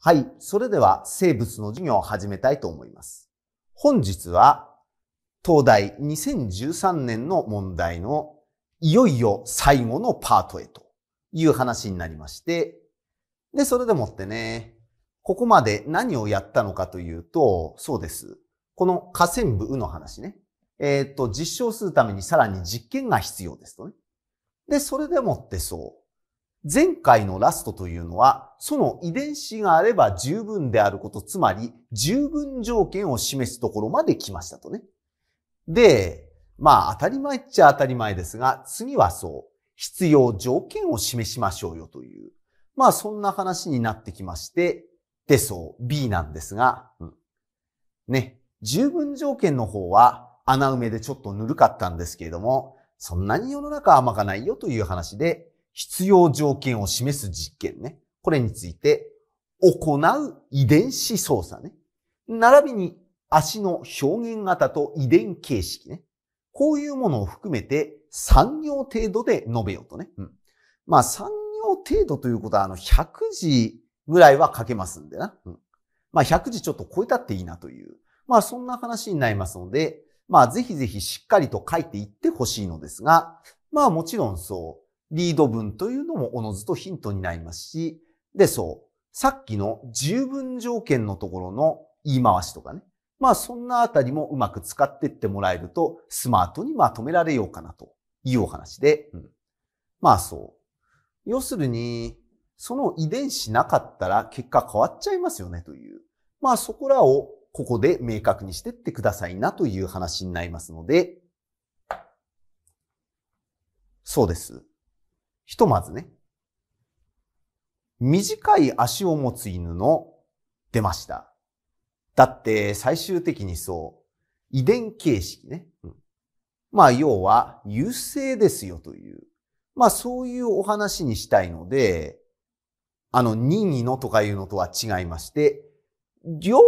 はい。それでは生物の授業を始めたいと思います。本日は、東大2013年の問題のいよいよ最後のパートへという話になりまして、で、それでもってね、ここまで何をやったのかというと、そうです。この河川部の話ね。えっ、ー、と、実証するためにさらに実験が必要ですとね。で、それでもってそう。前回のラストというのは、その遺伝子があれば十分であること、つまり十分条件を示すところまで来ましたとね。で、まあ当たり前っちゃ当たり前ですが、次はそう、必要条件を示しましょうよという、まあそんな話になってきまして、でそう、B なんですが、うん、ね、十分条件の方は穴埋めでちょっとぬるかったんですけれども、そんなに世の中甘かないよという話で、必要条件を示す実験ね。これについて、行う遺伝子操作ね。並びに足の表現型と遺伝形式ね。こういうものを含めて3行程度で述べようとね。うん、まあ3行程度ということはあの100字ぐらいは書けますんでな。うん、まあ100字ちょっと超えたっていいなという。まあそんな話になりますので、まあぜひぜひしっかりと書いていってほしいのですが、まあもちろんそう、リード文というのもおのずとヒントになりますし、で、そう。さっきの十分条件のところの言い回しとかね。まあそんなあたりもうまく使ってってもらえるとスマートにまとめられようかなというお話で、うん、まあそう。要するに、その遺伝子なかったら結果変わっちゃいますよねという。まあそこらをここで明確にしてってくださいなという話になりますので、そうです。ひとまずね、短い足を持つ犬の出ました。だって最終的にそう、遺伝形式ね。うん、まあ要は優勢ですよという、まあそういうお話にしたいので、あの任意のとかいうのとは違いまして、両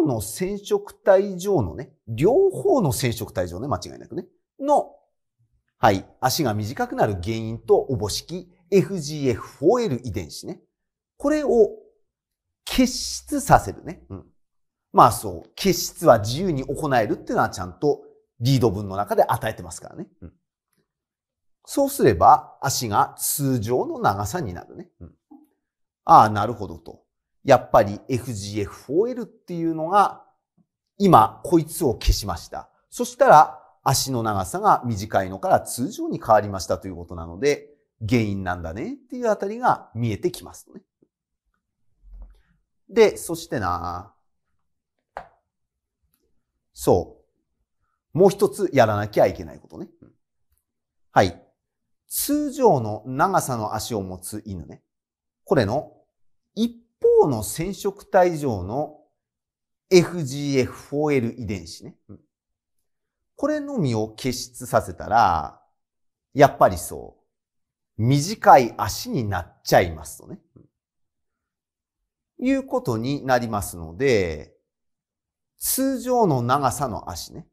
方の染色体上のね、両方の染色体上ね、間違いなくね、のはい。足が短くなる原因とおぼしき FGF4L 遺伝子ね。これを結出させるね。うん。まあそう。結出は自由に行えるっていうのはちゃんとリード文の中で与えてますからね。うん。そうすれば足が通常の長さになるね。うん。ああ、なるほどと。やっぱり FGF4L っていうのが今こいつを消しました。そしたら足の長さが短いのから通常に変わりましたということなので、原因なんだねっていうあたりが見えてきますね。で、そしてな、そう。もう一つやらなきゃいけないことね。はい。通常の長さの足を持つ犬ね。これの一方の染色体上の FGF4L 遺伝子ね。これのみを結出させたら、やっぱりそう、短い足になっちゃいますとね。いうことになりますので、通常の長さの足ね。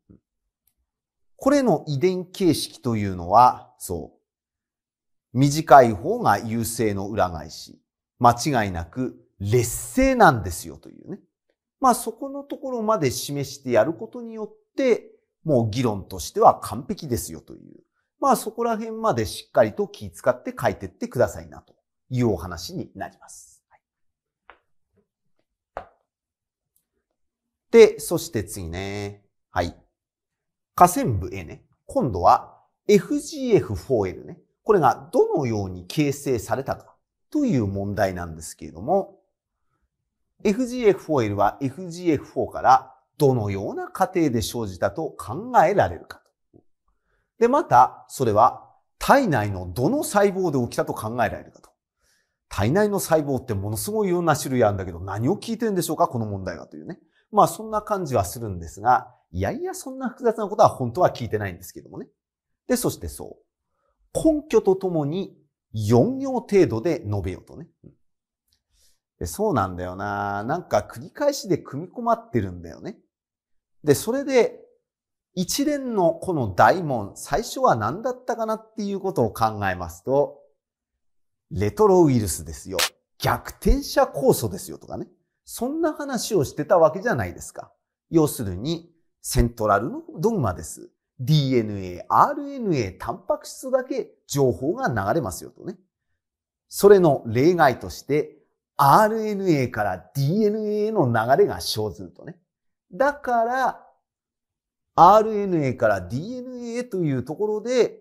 これの遺伝形式というのは、そう。短い方が優勢の裏返し。間違いなく劣勢なんですよというね。まあそこのところまで示してやることによって、もう議論としては完璧ですよという。まあそこら辺までしっかりと気使って書いてってくださいなというお話になります。で、そして次ね。はい。下線部 A ね。今度は FGF4L ね。これがどのように形成されたかという問題なんですけれども、FGF4L は FGF4 からどのような過程で生じたと考えられるか。で、また、それは体内のどの細胞で起きたと考えられるかと。体内の細胞ってものすごいいろんな種類あるんだけど、何を聞いてるんでしょうかこの問題はというね。まあ、そんな感じはするんですが、いやいや、そんな複雑なことは本当は聞いてないんですけどもね。で、そしてそう。根拠とともに4行程度で述べようとね。そうなんだよな。なんか繰り返しで組み込まってるんだよね。で、それで一連のこの大問、最初は何だったかなっていうことを考えますと、レトロウイルスですよ。逆転者酵素ですよとかね。そんな話をしてたわけじゃないですか。要するに、セントラルのドグマです。DNA、RNA、タンパク質だけ情報が流れますよとね。それの例外として、RNA から DNA への流れが生ずるとね。だから、RNA から DNA へというところで、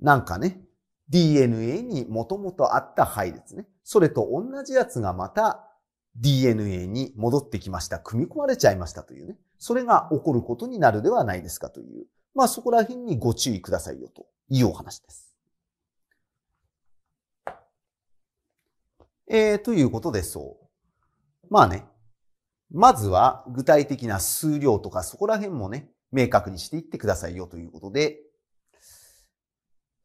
なんかね、DNA にもともとあった配列ね。それと同じやつがまた DNA に戻ってきました。組み込まれちゃいましたというね。それが起こることになるではないですかという。まあそこら辺にご注意くださいよというお話です。えー、ということでそう。まあね、まずは具体的な数量とかそこら辺もね、明確にしていってくださいよということで、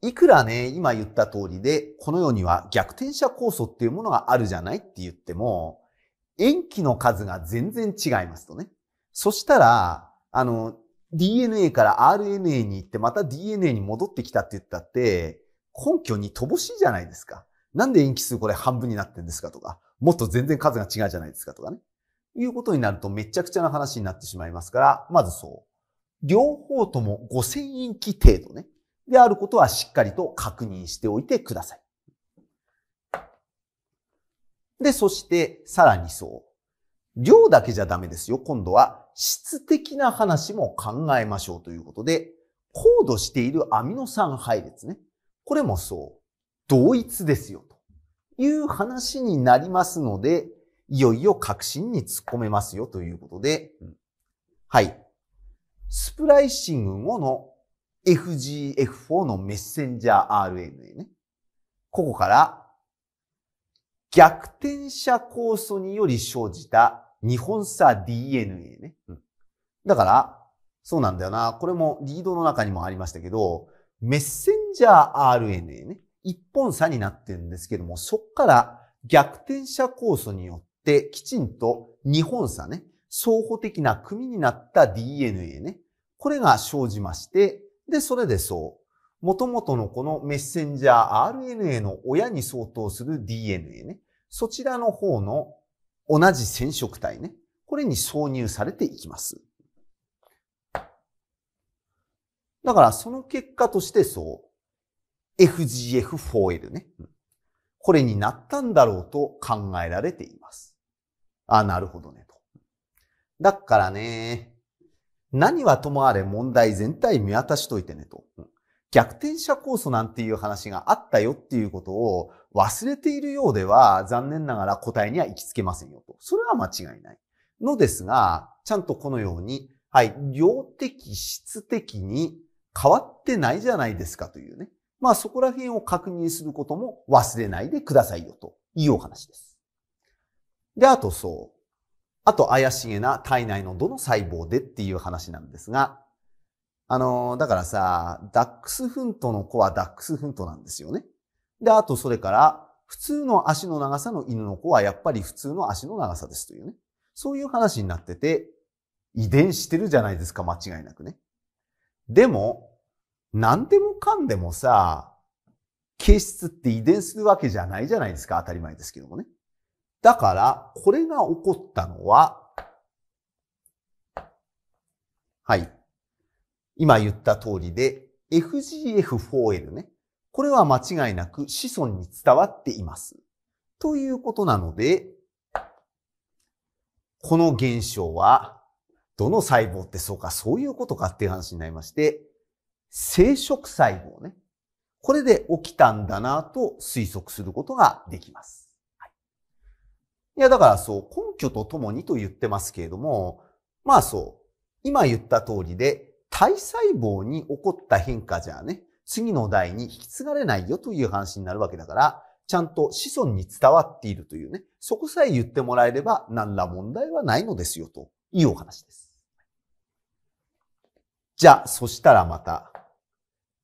いくらね、今言った通りで、この世には逆転者酵素っていうものがあるじゃないって言っても、塩基の数が全然違いますとね。そしたら、あの、DNA から RNA に行ってまた DNA に戻ってきたって言ったって、根拠に乏しいじゃないですか。なんで塩基数これ半分になってんですかとか、もっと全然数が違うじゃないですかとかね。いうことになるとめちゃくちゃな話になってしまいますから、まずそう。両方とも5000円規程度ね。であることはしっかりと確認しておいてください。で、そしてさらにそう。量だけじゃダメですよ。今度は質的な話も考えましょうということで、高度しているアミノ酸配列ね。これもそう。同一ですよ。という話になりますので、いよいよ核心に突っ込めますよということで、うん、はい。スプライシング後の FGF4 のメッセンジャー RNA ね。ここから逆転者酵素により生じた日本差 DNA ね。うん、だから、そうなんだよな。これもリードの中にもありましたけど、メッセンジャー RNA ね。一本差になってるんですけども、そこから逆転者酵素によで、きちんと日本差ね、相補的な組になった DNA ね、これが生じまして、で、それでそう。元々のこのメッセンジャー RNA の親に相当する DNA ね、そちらの方の同じ染色体ね、これに挿入されていきます。だからその結果としてそう、FGF4L ね、これになったんだろうと考えられています。あ、なるほどね、と。だからね、何はともあれ問題全体見渡しといてね、と。逆転者構想なんていう話があったよっていうことを忘れているようでは残念ながら答えには行きつけませんよと。それは間違いない。のですが、ちゃんとこのように、はい、量的、質的に変わってないじゃないですかというね。まあそこら辺を確認することも忘れないでくださいよというお話です。で、あとそう。あと怪しげな体内のどの細胞でっていう話なんですが、あのだからさ、ダックスフントの子はダックスフントなんですよね。で、あとそれから、普通の足の長さの犬の子はやっぱり普通の足の長さですというね。そういう話になってて、遺伝してるじゃないですか、間違いなくね。でも、何でもかんでもさ、形質って遺伝するわけじゃないじゃないですか、当たり前ですけどもね。だから、これが起こったのは、はい。今言った通りで、FGF4L ね。これは間違いなく子孫に伝わっています。ということなので、この現象は、どの細胞ってそうか、そういうことかっていう話になりまして、生殖細胞ね。これで起きたんだなと推測することができます。いや、だからそう、根拠とともにと言ってますけれども、まあそう、今言った通りで、体細胞に起こった変化じゃね、次の代に引き継がれないよという話になるわけだから、ちゃんと子孫に伝わっているというね、そこさえ言ってもらえれば何ら問題はないのですよというお話です。じゃあ、そしたらまた、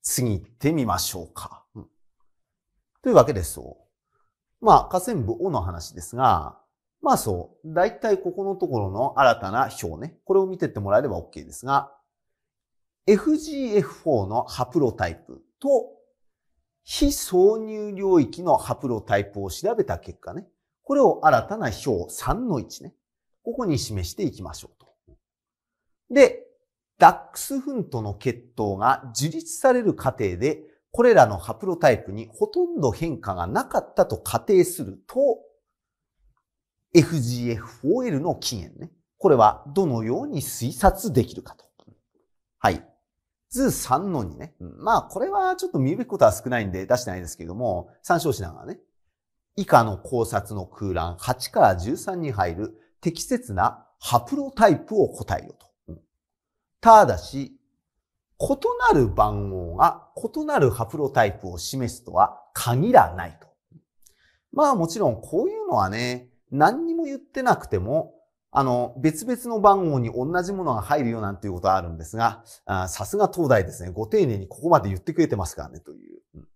次行ってみましょうか。うん、というわけですよ。まあ、河川部 O の話ですが、まあそう。だいたいここのところの新たな表ね。これを見てってもらえれば OK ですが、FGF4 のハプロタイプと非挿入領域のハプロタイプを調べた結果ね。これを新たな表3の1ね。ここに示していきましょうと。で、ダックスフントの血統が樹立される過程で、これらのハプロタイプにほとんど変化がなかったと仮定すると、FGF4L の起源ね。これはどのように推察できるかと。はい。図3の2ね。まあ、これはちょっと見るべきことは少ないんで出してないですけども、参照しながらね。以下の考察の空欄8から13に入る適切なハプロタイプを答えよと。ただし、異なる番号が異なるハプロタイプを示すとは限らないと。まあもちろんこういうのはね、何にも言ってなくても、あの、別々の番号に同じものが入るよなんていうことはあるんですが、さすが東大ですね。ご丁寧にここまで言ってくれてますからね、という。うん、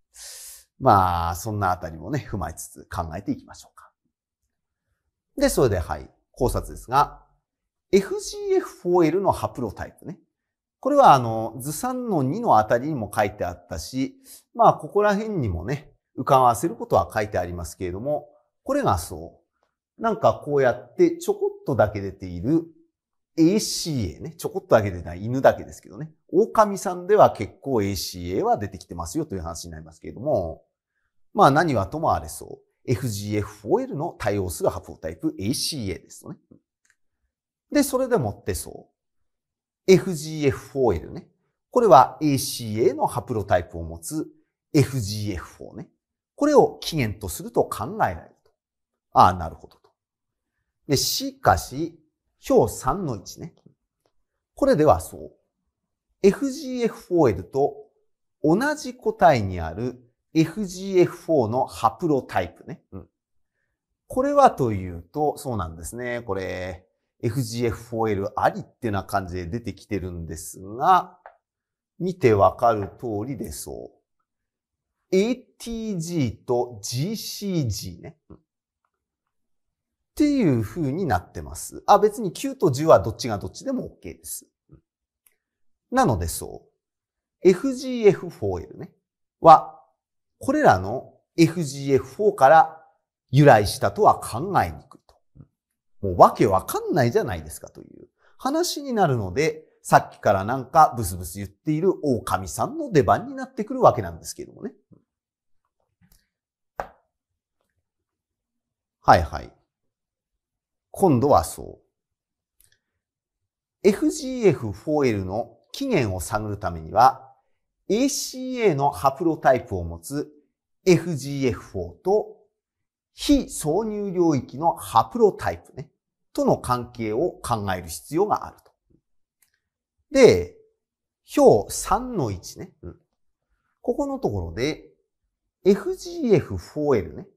まあ、そんなあたりもね、踏まえつつ考えていきましょうか。で、それで、はい、考察ですが、FGF4L のハプロタイプね。これはあの、図3の2のあたりにも書いてあったし、まあ、ここら辺にもね、浮かせることは書いてありますけれども、これがそう。なんかこうやってちょこっとだけ出ている ACA ね、ちょこっとだけ出ない犬だけですけどね、狼さんでは結構 ACA は出てきてますよという話になりますけれども、まあ何はともあれそう。FGF4L の対応するプロタイプ ACA ですとね。で、それでもってそう。FGF4L ね。これは ACA のハプロタイプを持つ FGF4 ね。これを起源とすると考えられると。ああ、なるほど。で、しかし、表3の1ね。これではそう。FGF4L と同じ個体にある FGF4 のハプロタイプね。うん、これはというと、そうなんですね。これ、FGF4L ありっていうな感じで出てきてるんですが、見てわかる通りでそう。ATG と GCG ね。うんっていう風になってます。あ、別に9と10はどっちがどっちでも OK です。なのでそう。FGF4L ね。は、これらの FGF4 から由来したとは考えにくいと。もうわけわかんないじゃないですかという話になるので、さっきからなんかブスブス言っている狼さんの出番になってくるわけなんですけどもね。はいはい。今度はそう。FGF4L の起源を探るためには、ACA のハプロタイプを持つ FGF4 と非挿入領域のハプロタイプね、との関係を考える必要があると。で、表3の1ね、うん。ここのところで FGF4L ね、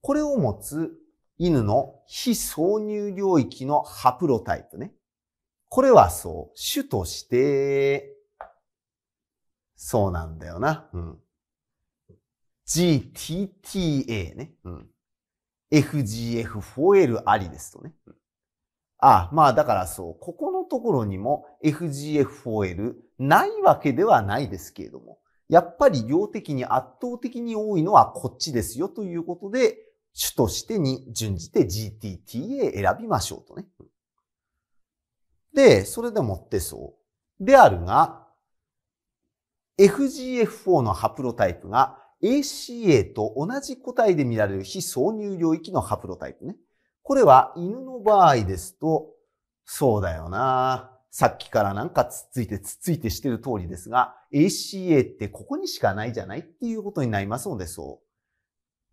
これを持つ犬の非挿入領域のハプロタイプね。これはそう、種として、そうなんだよな。うん。GTTA ね。うん。FGF4L ありですとね。ああ、まあだからそう、ここのところにも FGF4L ないわけではないですけれども、やっぱり量的に圧倒的に多いのはこっちですよということで、主としてに準じて GTTA 選びましょうとね。で、それでもってそう。であるが、FGF4 のハプロタイプが ACA と同じ個体で見られる非挿入領域のハプロタイプね。これは犬の場合ですと、そうだよなさっきからなんかつっついてつっついてしてる通りですが、ACA ってここにしかないじゃないっていうことになりますので、そう。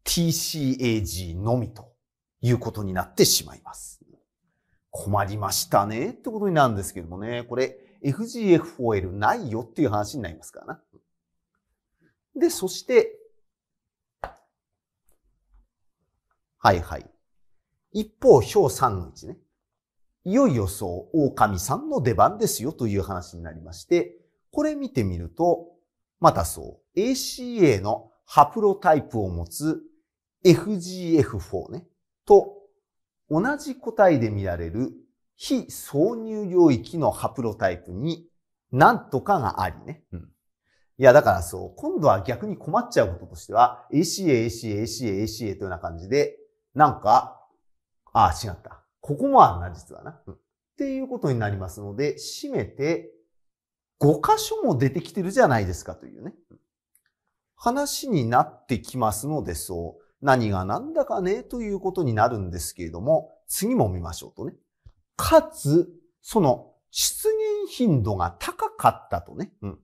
TCAG のみということになってしまいます。困りましたねってことになるんですけどもね、これ FGF4L ないよっていう話になりますからな。で、そして、はいはい。一方、表3の1ね。いよいよそう、狼さんの出番ですよという話になりまして、これ見てみると、またそう、ACA のハプロタイプを持つ FGF4 ね、と同じ個体で見られる非挿入領域のハプロタイプに何とかがありね。うん、いや、だからそう、今度は逆に困っちゃうこととしては、ACA、ACA、ACA、ACA というような感じで、なんか、ああ、違った。ここもあるな、実はな、うん。っていうことになりますので、締めて、5箇所も出てきてるじゃないですかというね。話になってきますので、そう。何が何だかね、ということになるんですけれども、次も見ましょうとね。かつ、その出現頻度が高かったとね。うん。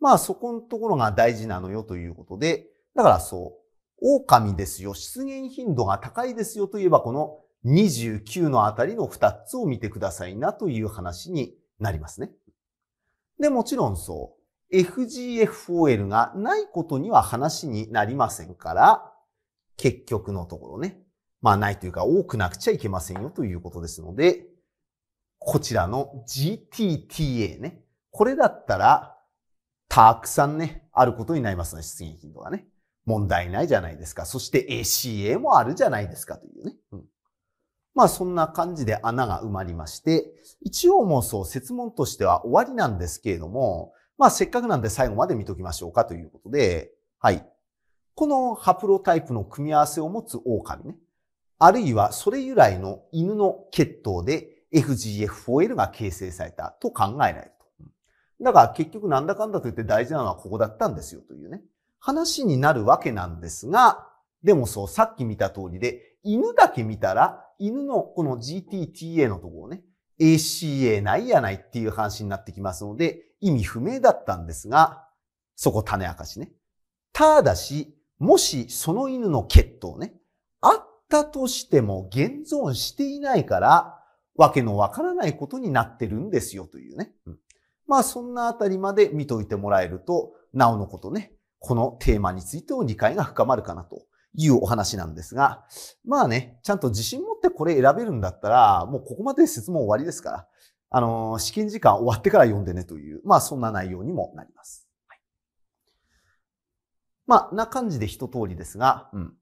まあそこのところが大事なのよということで、だからそう、狼ですよ、出現頻度が高いですよといえばこの29のあたりの2つを見てくださいなという話になりますね。で、もちろんそう、FGFOL がないことには話になりませんから、結局のところね。まあないというか多くなくちゃいけませんよということですので、こちらの GTTA ね。これだったら、たくさんね、あることになりますので、出現頻度がね。問題ないじゃないですか。そして ACA もあるじゃないですかというね。うん、まあそんな感じで穴が埋まりまして、一応もうそう、説問としては終わりなんですけれども、まあせっかくなんで最後まで見ときましょうかということで、はい。このハプロタイプの組み合わせを持つ狼ね。あるいはそれ由来の犬の血統で FGF4L が形成されたと考えられと。だから結局なんだかんだと言って大事なのはここだったんですよというね。話になるわけなんですが、でもそう、さっき見た通りで、犬だけ見たら、犬のこの GTTA のところね、ACA ないやないっていう話になってきますので、意味不明だったんですが、そこ種明かしね。ただし、もしその犬の血統ね、あったとしても現存していないから、わけのわからないことになってるんですよというね。うん、まあそんなあたりまで見といてもらえると、なおのことね、このテーマについての理解が深まるかなというお話なんですが、まあね、ちゃんと自信持ってこれ選べるんだったら、もうここまで説問終わりですから、あの試験時間終わってから読んでねという、まあそんな内容にもなります。まあ、な感じで一通りですが、うん。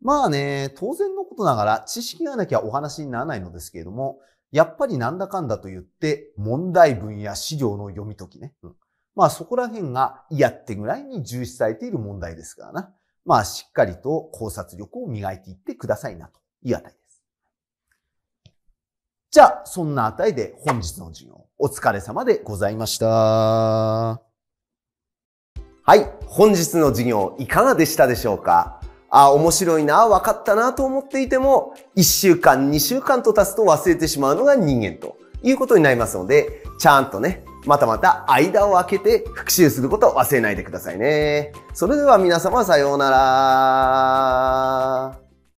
まあね、当然のことながら知識がなきゃお話にならないのですけれども、やっぱりなんだかんだと言って、問題文や資料の読み解きね。うん、まあそこら辺が嫌ってぐらいに重視されている問題ですからな。まあしっかりと考察力を磨いていってくださいなというあたりです。じゃあ、そんなあたりで本日の授業お疲れ様でございました。はい、本日の授業いかがでしたでしょうかあ、面白いな、分かったなと思っていても、1週間、2週間と経つと忘れてしまうのが人間ということになりますので、ちゃんとね、またまた間を空けて復習することを忘れないでくださいね。それでは皆様さようなら。